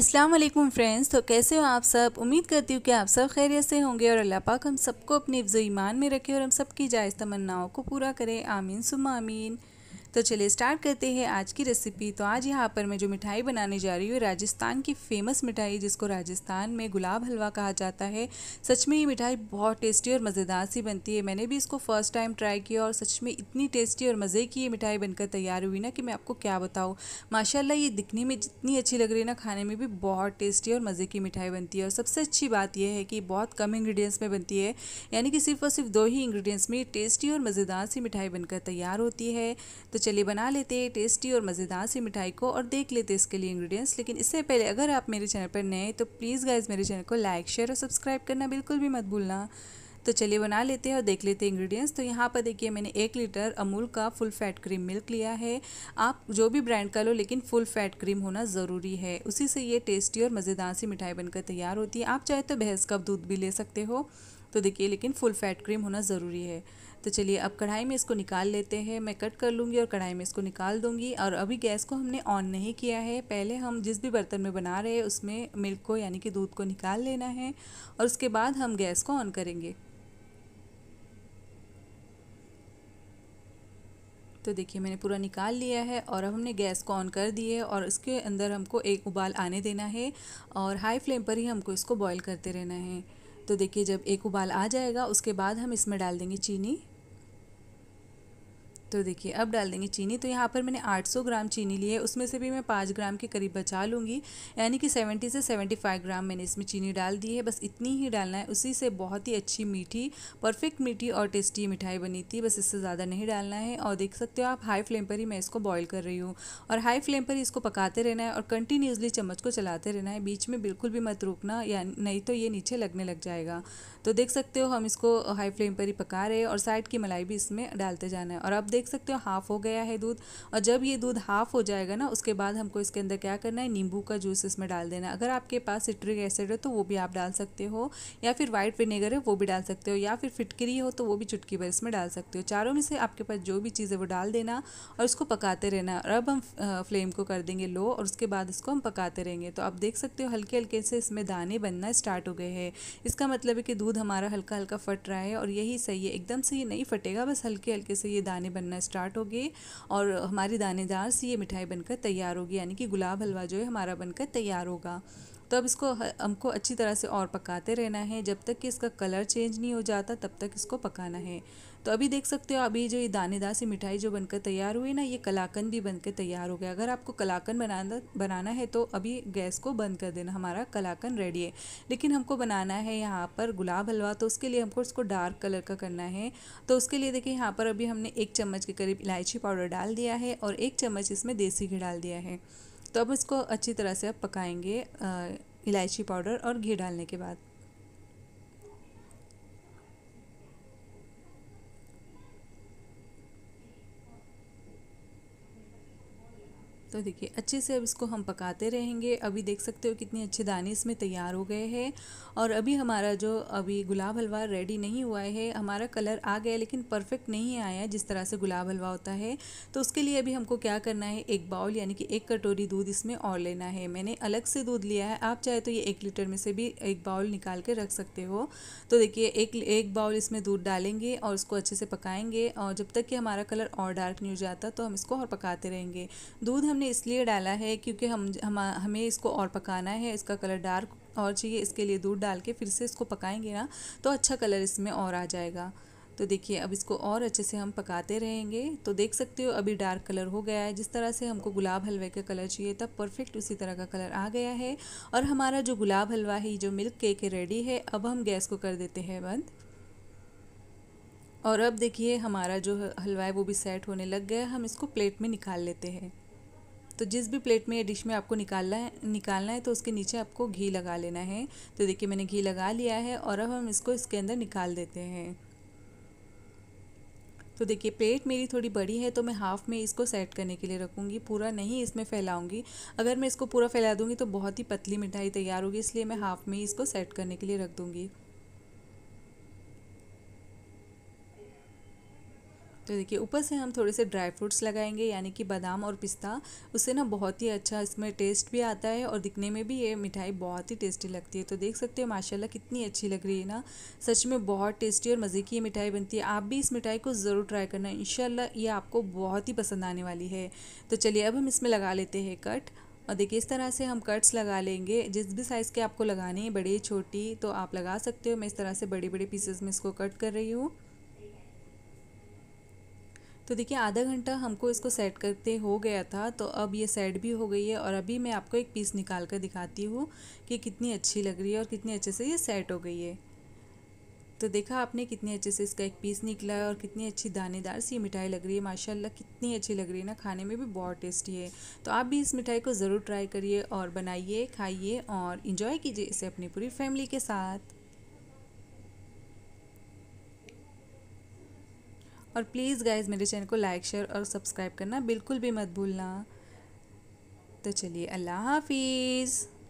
अस्सलाम वालेकुम फ्रेंड्स तो कैसे हो आप सब उम्मीद करती हूँ कि आप सब खैरियत से होंगे और अल्लाह पाक हम सबको अपने ईमान में रखे और हम सबकी जायज़ तमन्नाओं को पूरा करें आमीन सुम आमीन तो चलिए स्टार्ट करते हैं आज की रेसिपी तो आज यहाँ पर मैं जो मिठाई बनाने जा रही हूँ राजस्थान की फेमस मिठाई जिसको राजस्थान में गुलाब हलवा कहा जाता है सच में ये मिठाई बहुत टेस्टी और मज़ेदार सी बनती है मैंने भी इसको फ़र्स्ट टाइम ट्राई किया और सच में इतनी टेस्टी और मज़े की ये मिठाई बनकर तैयार हुई ना कि मैं आपको क्या बताऊँ माशाला ये दिखने में जितनी अच्छी लग रही है ना खाने में भी बहुत टेस्टी और मज़े की मिठाई बनती है और सबसे अच्छी बात यह है कि बहुत कम इंग्रीडियंट्स में बनती है यानी कि सिर्फ और सिर्फ दो ही इंग्रीडियंट्स में टेस्टी और मज़ेदार सी मिठाई बनकर तैयार होती है तो चलिए बना लेते हैं टेस्टी और मज़ेदार सी मिठाई को और देख लेते इसके लिए इंग्रेडिएंट्स लेकिन इससे पहले अगर आप मेरे चैनल पर नए तो प्लीज़ गाइज मेरे चैनल को लाइक शेयर और सब्सक्राइब करना बिल्कुल भी मत भूलना तो चलिए बना लेते हैं और देख लेते हैं इंग्रेडिएंट्स तो यहाँ पर देखिए मैंने एक लीटर अमूल का फुल फैट क्रीम मिल्क लिया है आप जो भी ब्रांड का लो लेकिन फुल फैट क्रीम होना ज़रूरी है उसी से ये टेस्टी और मज़ेदार सी मिठाई बनकर तैयार होती है आप चाहे तो भैंस का दूध भी ले सकते हो तो देखिए लेकिन फुल फैट क्रीम होना ज़रूरी है तो चलिए अब कढ़ाई में इसको निकाल लेते हैं मैं कट कर लूँगी और कढ़ाई में इसको निकाल दूँगी और अभी गैस को हमने ऑन नहीं किया है पहले हम जिस भी बर्तन में बना रहे हैं उसमें मिल्क को यानी कि दूध को निकाल लेना है और उसके बाद हम गैस को ऑन करेंगे तो देखिए मैंने पूरा निकाल लिया है और अब हमने गैस को ऑन कर दिए और इसके अंदर हमको एक उबाल आने देना है और हाई फ्लेम पर ही हमको इसको बॉईल करते रहना है तो देखिए जब एक उबाल आ जाएगा उसके बाद हम इसमें डाल देंगे चीनी तो देखिए अब डाल देंगे चीनी तो यहाँ पर मैंने 800 ग्राम चीनी ली है उसमें से भी मैं पाँच ग्राम के करीब बचा लूँगी यानी कि 70 से 75 ग्राम मैंने इसमें चीनी डाल दी है बस इतनी ही डालना है उसी से बहुत ही अच्छी मीठी परफेक्ट मीठी और टेस्टी मिठाई बनी थी बस इससे ज़्यादा नहीं डालना है और देख सकते हो आप हाई फ्लेम पर ही मैं इसको बॉयल कर रही हूँ और हाई फ्लेम पर इसको पकाते रहना है और कंटिन्यूसली चम्मच को चलाते रहना है बीच में बिल्कुल भी मत रोकना या नहीं तो ये नीचे लगने लग जाएगा तो देख सकते हो हम इसको हाई फ्लेम पर ही पका रहे हैं और साइड की मलाई भी इसमें डालते जाना है और अब देख देख सकते हो हाफ़ हो गया है दूध और जब ये दूध हाफ़ हो जाएगा ना उसके बाद हमको इसके अंदर क्या करना है नींबू का जूस इसमें डाल देना है अगर आपके पास सिट्रिक एसिड है तो वो भी आप डाल सकते हो या फिर वाइट विनेगर है वो भी डाल सकते हो या फिर फिटकरी हो तो वो भी चुटकी भर इसमें डाल सकते हो चारों में से आपके पास जो भी चीज़ है वो डाल देना और उसको पकाते रहना और अब हम फ्लेम को कर देंगे लो और उसके बाद इसको हम पकाते रहेंगे तो आप देख सकते हो हल्के हल्के से इसमें दाने बनना स्टार्ट हो गए हैं इसका मतलब है कि दूध हमारा हल्का हल्का फट रहा है और यही सही है एकदम से ये नहीं फटेगा बस हल्के हल्के से ये दाने बनना बनना स्टार्ट हो और हमारी दानेदार सी ये मिठाई बनकर तैयार होगी यानी कि गुलाब हलवा जो है हमारा बनकर तैयार होगा तो अब इसको हमको अच्छी तरह से और पकाते रहना है जब तक कि इसका कलर चेंज नहीं हो जाता तब तक इसको पकाना है तो अभी देख सकते हो अभी जो ये दानेदार सी मिठाई जो बनकर तैयार हुई ना ये कलाकंद भी बनकर तैयार हो गया अगर आपको कलाकंद बनाना बनाना है तो अभी गैस को बंद कर देना हमारा कलाकंद रेडी है लेकिन हमको बनाना है यहाँ पर गुलाब हलवा तो उसके लिए हमको इसको डार्क कलर का करना है तो उसके लिए देखिए यहाँ पर अभी हमने एक चम्मच के करीब इलायची पाउडर डाल दिया है और एक चम्मच इसमें देसी घी डाल दिया है तो अब इसको अच्छी तरह से अब पकाएंगे इलायची पाउडर और घी डालने के बाद तो देखिए अच्छे से अब इसको हम पकाते रहेंगे अभी देख सकते हो कितने अच्छे दाने इसमें तैयार हो गए हैं और अभी हमारा जो अभी गुलाब हलवा रेडी नहीं हुआ है हमारा कलर आ गया लेकिन परफेक्ट नहीं आया जिस तरह से गुलाब हलवा होता है तो उसके लिए अभी हमको क्या करना है एक बाउल यानी कि एक कटोरी दूध इसमें और लेना है मैंने अलग से दूध लिया है आप चाहे तो ये एक लीटर में से भी एक बाउल निकाल के रख सकते हो तो देखिए एक एक बाउल इसमें दूध डालेंगे और उसको अच्छे से पकाएंगे और जब तक कि हमारा कलर और डार्क नहीं हो जाता तो हम इसको और पकाते रहेंगे दूध हमने हमने इसलिए डाला है क्योंकि हम हम हमें इसको और पकाना है इसका कलर डार्क और चाहिए इसके लिए दूध डाल के फिर से इसको पकाएंगे ना तो अच्छा कलर इसमें और आ जाएगा तो देखिए अब इसको और अच्छे से हम पकाते रहेंगे तो देख सकते हो अभी डार्क कलर हो गया है जिस तरह से हमको गुलाब हलवे का कलर चाहिए था परफेक्ट उसी तरह का कलर आ गया है और हमारा जो गुलाब हलवा है जो मिल्क केक है रेडी है अब हम गैस को कर देते हैं बंद और अब देखिए हमारा जो हलवा है वो भी सेट होने लग गया हम इसको प्लेट में निकाल लेते हैं तो जिस भी प्लेट में या डिश में आपको निकालना है निकालना है तो उसके नीचे आपको घी लगा लेना है तो देखिए मैंने घी लगा लिया है और अब हम इसको इसके अंदर निकाल देते हैं तो देखिए प्लेट मेरी थोड़ी बड़ी है तो मैं हाफ़ में इसको सेट करने के लिए रखूँगी पूरा नहीं इसमें फैलाऊँगी अगर मैं इसको पूरा फैला दूँगी तो बहुत ही पतली मिठाई तैयार होगी इसलिए मैं हाफ़ में इसको सेट करने के लिए रख दूँगी तो देखिए ऊपर से हम थोड़े से ड्राई फ्रूट्स लगाएंगे यानी कि बादाम और पिस्ता उससे ना बहुत ही अच्छा इसमें टेस्ट भी आता है और दिखने में भी ये मिठाई बहुत ही टेस्टी लगती है तो देख सकते हैं माशाल्लाह कितनी अच्छी लग रही है ना सच में बहुत टेस्टी और मज़े की ये मिठाई बनती है आप भी इस मिठाई को ज़रूर ट्राई करना इन ये आपको बहुत ही पसंद आने वाली है तो चलिए अब हम इसमें लगा लेते हैं कट और देखिए इस तरह से हम कट्स लगा लेंगे जिस भी साइज़ के आपको लगाने हैं बड़े छोटी तो आप लगा सकते हो मैं इस तरह से बड़े बड़े पीसेस में इसको कट कर रही हूँ तो देखिए आधा घंटा हमको इसको सेट करते हो गया था तो अब ये सेट भी हो गई है और अभी मैं आपको एक पीस निकाल कर दिखाती हूँ कि कितनी अच्छी लग रही है और कितने अच्छे से ये सेट हो गई है तो देखा आपने कितने अच्छे से इसका एक पीस निकला है और कितनी अच्छी दानेदार सी मिठाई लग रही है माशाल्लाह कितनी अच्छी लग रही है ना खाने में भी बहुत टेस्टी है तो आप भी इस मिठाई को ज़रूर ट्राई करिए और बनाइए खाइए और इन्जॉय कीजिए इसे अपनी पूरी फैमिली के साथ और प्लीज़ गाइज मेरे चैनल को लाइक शेयर और सब्सक्राइब करना बिल्कुल भी मत भूलना तो चलिए अल्लाह हाफिज़